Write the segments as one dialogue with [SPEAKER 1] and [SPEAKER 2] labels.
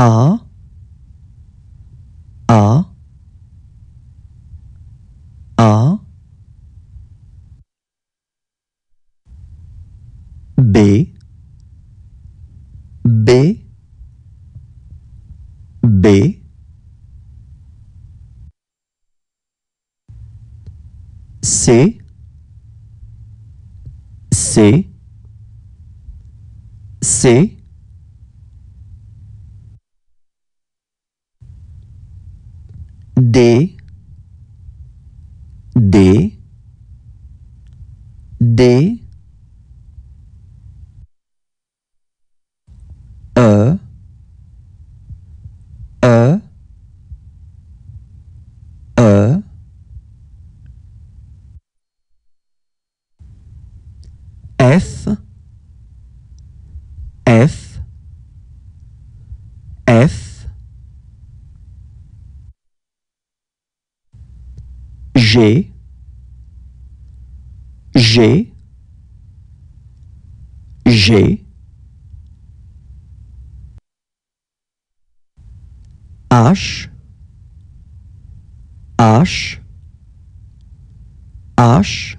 [SPEAKER 1] A A A B B B C C C D D D e, e, e, f, G, G, G, H, H, H,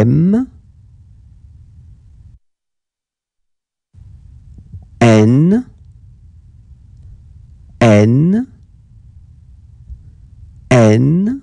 [SPEAKER 1] M N N N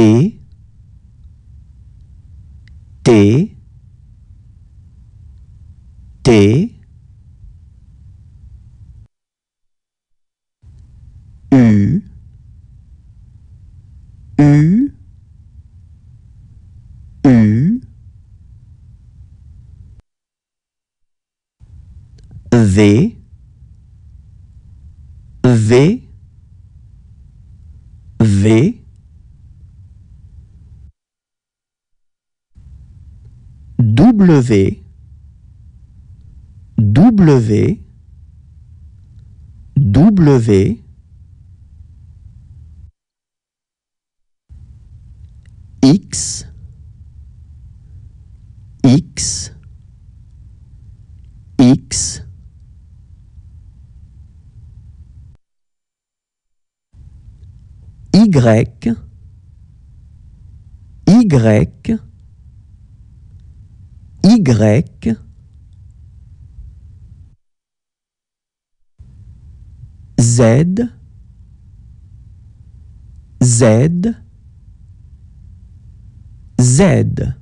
[SPEAKER 1] T T T U U U V V V W W W X X X Y Y y Z Z Z